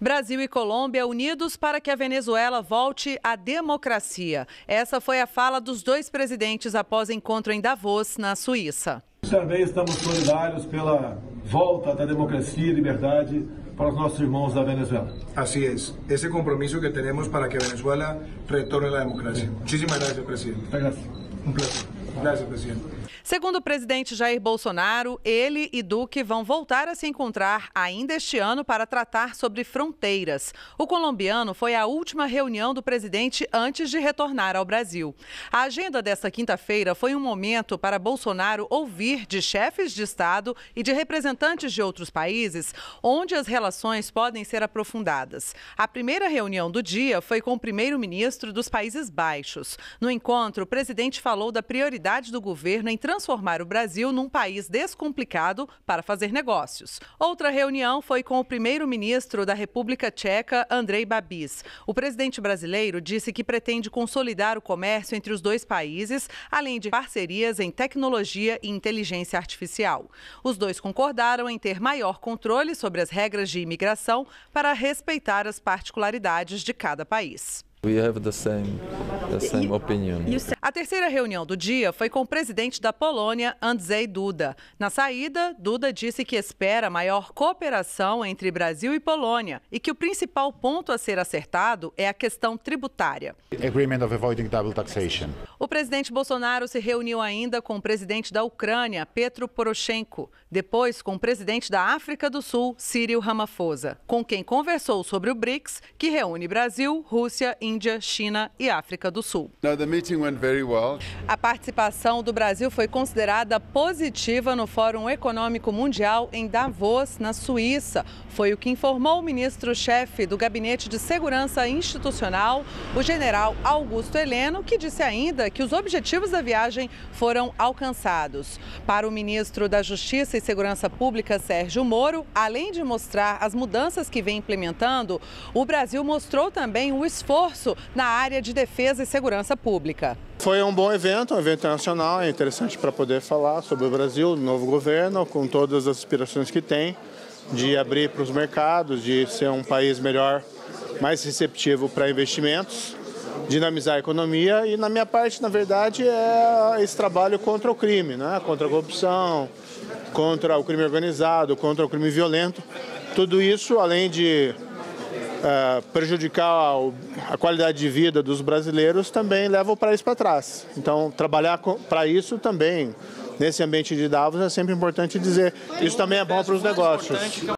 Brasil e Colômbia unidos para que a Venezuela volte à democracia. Essa foi a fala dos dois presidentes após encontro em Davos, na Suíça. Também estamos solidários pela volta da democracia e liberdade para os nossos irmãos da Venezuela. Assim é, esse compromisso que temos para que a Venezuela retorne à democracia. Muito obrigado, presidente. obrigado. Um prazer. Obrigado, presidente. Segundo o presidente Jair Bolsonaro, ele e Duque vão voltar a se encontrar ainda este ano para tratar sobre fronteiras. O colombiano foi a última reunião do presidente antes de retornar ao Brasil. A agenda desta quinta-feira foi um momento para Bolsonaro ouvir de chefes de Estado e de representantes de outros países onde as relações podem ser aprofundadas. A primeira reunião do dia foi com o primeiro-ministro dos Países Baixos. No encontro, o presidente falou da prioridade do governo em transformar transformar o Brasil num país descomplicado para fazer negócios. Outra reunião foi com o primeiro-ministro da República Tcheca, Andrei Babis. O presidente brasileiro disse que pretende consolidar o comércio entre os dois países, além de parcerias em tecnologia e inteligência artificial. Os dois concordaram em ter maior controle sobre as regras de imigração para respeitar as particularidades de cada país. A terceira reunião do dia foi com o presidente da Polônia, Andrzej Duda. Na saída, Duda disse que espera maior cooperação entre Brasil e Polônia e que o principal ponto a ser acertado é a questão tributária. Agreement of avoiding double taxation. O presidente Bolsonaro se reuniu ainda com o presidente da Ucrânia, Petro Poroshenko, depois com o presidente da África do Sul, Cyril Ramaphosa, com quem conversou sobre o BRICS, que reúne Brasil, Rússia, Índia, China e África do Sul. A participação do Brasil foi considerada positiva no Fórum Econômico Mundial em Davos, na Suíça. Foi o que informou o ministro-chefe do Gabinete de Segurança Institucional, o general Augusto Heleno, que disse ainda que que os objetivos da viagem foram alcançados. Para o ministro da Justiça e Segurança Pública, Sérgio Moro, além de mostrar as mudanças que vem implementando, o Brasil mostrou também o esforço na área de defesa e segurança pública. Foi um bom evento, um evento nacional, é interessante para poder falar sobre o Brasil, o novo governo, com todas as aspirações que tem de abrir para os mercados, de ser um país melhor, mais receptivo para investimentos dinamizar a economia e na minha parte, na verdade, é esse trabalho contra o crime, né? contra a corrupção, contra o crime organizado, contra o crime violento. Tudo isso, além de é, prejudicar a, qualidade de vida dos brasileiros, também leva o país para trás. Então, trabalhar para isso também, nesse ambiente de Davos, é sempre importante dizer. Isso também é bom para os negócios.